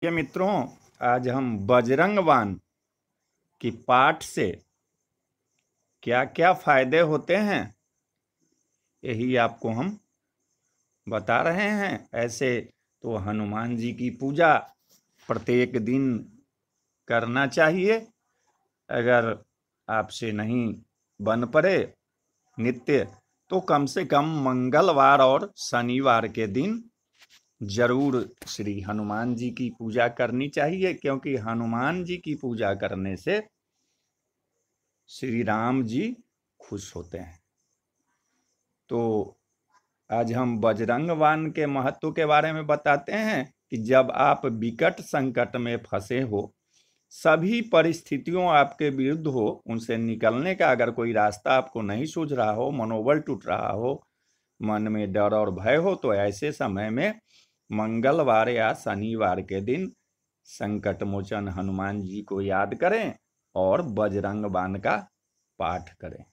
प्रिय मित्रों आज हम बजरंगवान की पाठ से क्या क्या फायदे होते हैं यही आपको हम बता रहे हैं ऐसे तो हनुमान जी की पूजा प्रत्येक दिन करना चाहिए अगर आपसे नहीं बन पड़े नित्य तो कम से कम मंगलवार और शनिवार के दिन जरूर श्री हनुमान जी की पूजा करनी चाहिए क्योंकि हनुमान जी की पूजा करने से श्री राम जी खुश होते हैं तो आज हम वान के महत्व के बारे में बताते हैं कि जब आप विकट संकट में फंसे हो सभी परिस्थितियों आपके विरुद्ध हो उनसे निकलने का अगर कोई रास्ता आपको नहीं सूझ रहा हो मनोबल टूट रहा हो मन में डर और भय हो तो ऐसे समय में मंगलवार या शनिवार के दिन संकट मोचन हनुमान जी को याद करें और बजरंग बाण का पाठ करें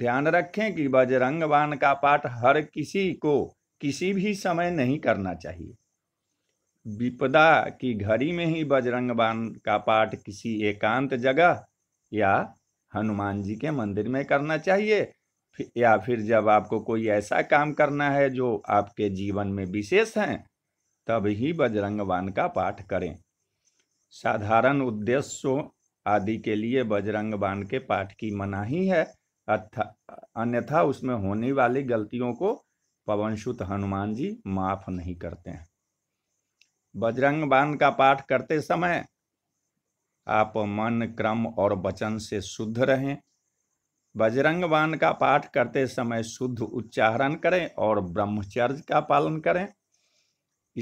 ध्यान रखें कि बजरंग बाण का पाठ हर किसी को किसी भी समय नहीं करना चाहिए विपदा की घड़ी में ही बजरंग बाण का पाठ किसी एकांत जगह या हनुमान जी के मंदिर में करना चाहिए या फिर जब आपको कोई ऐसा काम करना है जो आपके जीवन में विशेष हैं तब ही बजरंग बाण का पाठ करें साधारण उद्देश्यों आदि के लिए बजरंग बाण के पाठ की मनाही है अथा अन्यथा उसमें होने वाली गलतियों को पवनसुत हनुमान जी माफ नहीं करते हैं बजरंग बाण का पाठ करते समय आप मन क्रम और वचन से शुद्ध रहें बजरंग बाण का पाठ करते समय शुद्ध उच्चारण करें और ब्रह्मचर्य का पालन करें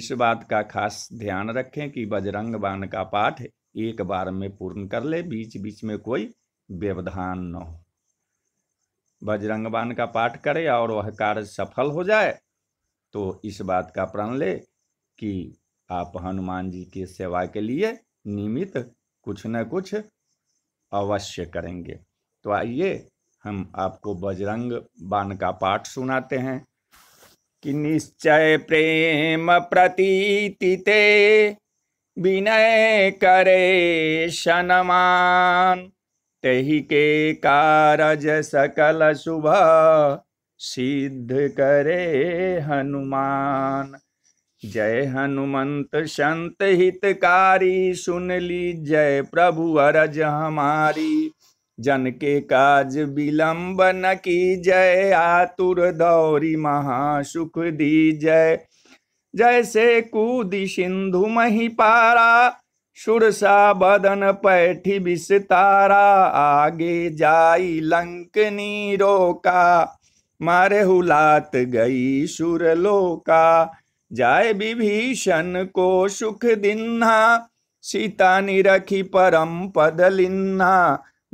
इस बात का खास ध्यान रखें कि बाण का पाठ एक बार में पूर्ण कर ले बीच बीच में कोई व्यवधान न हो बाण का पाठ करें और वह कार्य सफल हो जाए तो इस बात का प्रण ले कि आप हनुमान जी की सेवा के लिए निमित्त कुछ न कुछ अवश्य करेंगे तो आइए हम आपको बजरंग बाण का पाठ सुनाते हैं कि निश्चय प्रेम प्रतीति ते विनय करे शनमान तही के कारज सकल शुभ सिद्ध करे हनुमान जय हनुमंत संत हितकारी सुन ली जय प्रभु अरज हमारी जन के काज विलंब न की जय आतुर दौरी महासुख दी जय जैसे कूदी सिंधु मही पारा सुरसा बदन पैठी विस्तारा आगे जाई लंकनी रोका मारे हुलात गई सुरलोका जाय विभीषण को सुख दिन्हा सीता निरखी परम पद लिन्हा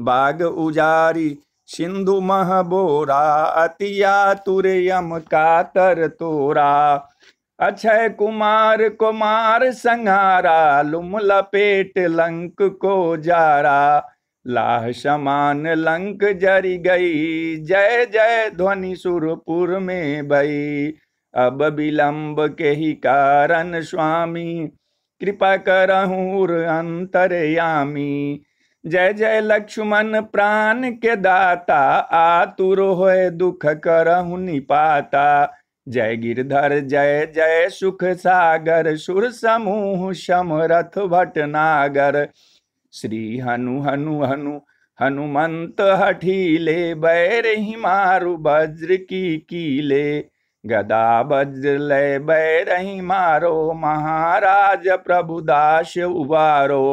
बाग उजारी सिंधु महबोरा अतिया तुर यम कातर तोरा अक्षय कुमार कुमार संहारा लुम लपेट लंक को जारा लाह समान लंक जरी गई जय जय ध्वनि सुरपुर में भई अब विलंब के ही कारण स्वामी कृपा करहूर अंतरयामी जय जय लक्ष्मण प्राण के दाता आतुर होए दुख करहु निपाता जय गिरधर जय जय सुख सागर सुर समूह समरथ नागर श्री हनु हनु हनु हनुमंत हठीले बैर ही मारु वज्र की कीले गदा वज्र लय बैर ही मारो महाराज प्रभुदास उबारो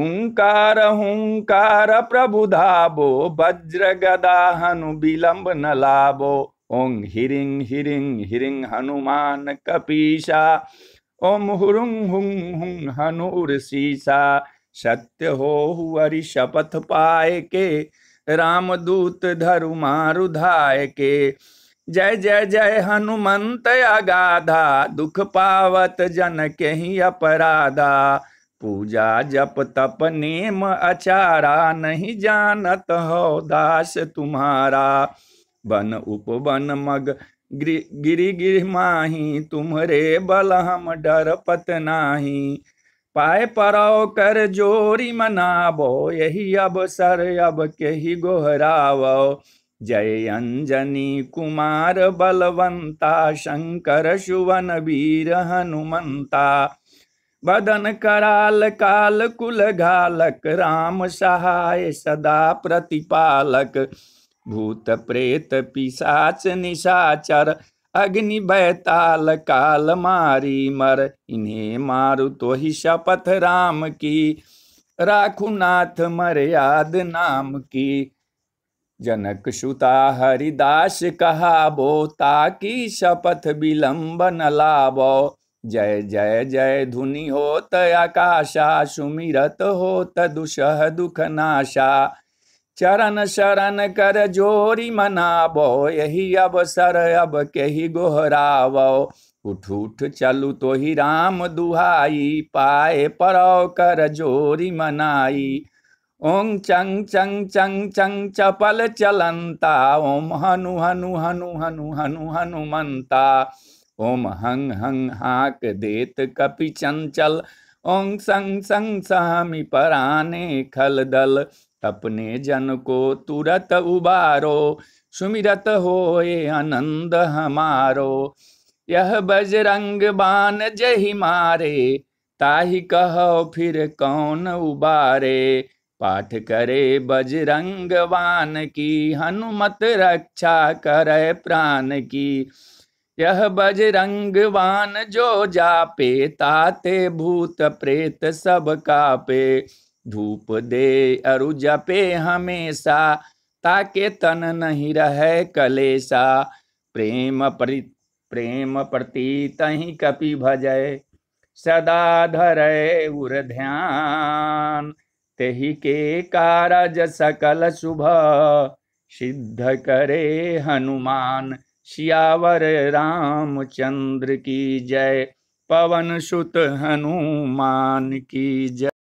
ओंकार हूंकार प्रभु धाबो वज्र गदा हनु विलंब न लाभो ओं हिरिंग हिरिंग हिरिंग हनुमान कपीशा ओम हुरुंग हुंग हुंग हनुर सीसा सत्य हो हरि शपथ पाए के रामदूत धरु मारु धाय के जय जय जय हनुमंत अगाधा दुख पावत जन के ही अपराधा पूजा जप तप नेम अचारा नहीं जानत हो दास तुम्हारा बन उपवन मग गिरी गिर माही तुम्हरे बल हम डर पत नाही पाए पराओ कर जोरी मनाबो यही अवसर अब के ही गोहराव जय अंजनी कुमार बलवंता शंकर सुवन वीर हनुमंता बदन कराल काल कुल घालक राम सहाय सदा प्रतिपालक भूत प्रेत पिशाच निशाचर अग्नि बैताल काल मारी मर इन्हें मारु तो ही शपथ राम की राखुनाथ मर्याद नाम की जनक सुता हरिदास कहा ताकि शपथ न लाबो जय जय जय धुनि होत आकाशा सुमिरत होत दुसह दुख नाशा चरण शरण कर जोरी मनाबो यही अवसर अब के गोहरावो उठ उठ चलु तो ही राम दुहाई पाए परो कर जोरी मनाई ओम चंग चंग चंग चंग चपल चलंता ओम हनु हनु हनु हनु हनु हनुमंता हनु ओम हंग हंग हाक देत कपि चंचल ओं संग संग सामी पराने खल दल अपने जन को तुरत उबारो सुमिरत होए आनंद हमारो यह बजरंग बान जही मारे ताहि कहो फिर कौन उबारे पाठ करे बजरंग बान की हनुमत रक्षा करे प्राण की यह वान जो जापे ताते भूत प्रेत सब कापे धूप दे अरु जपे हमेशा ताके तन नहीं रहे कलेसा प्रेम प्री प्रेम प्रति तही कपि भजय सदा धरय उर ध्यान तेहि के कारज सकल शुभ सिद्ध करे हनुमान सियावर रामचंद्र की जय पवन सुत हनुमान की जय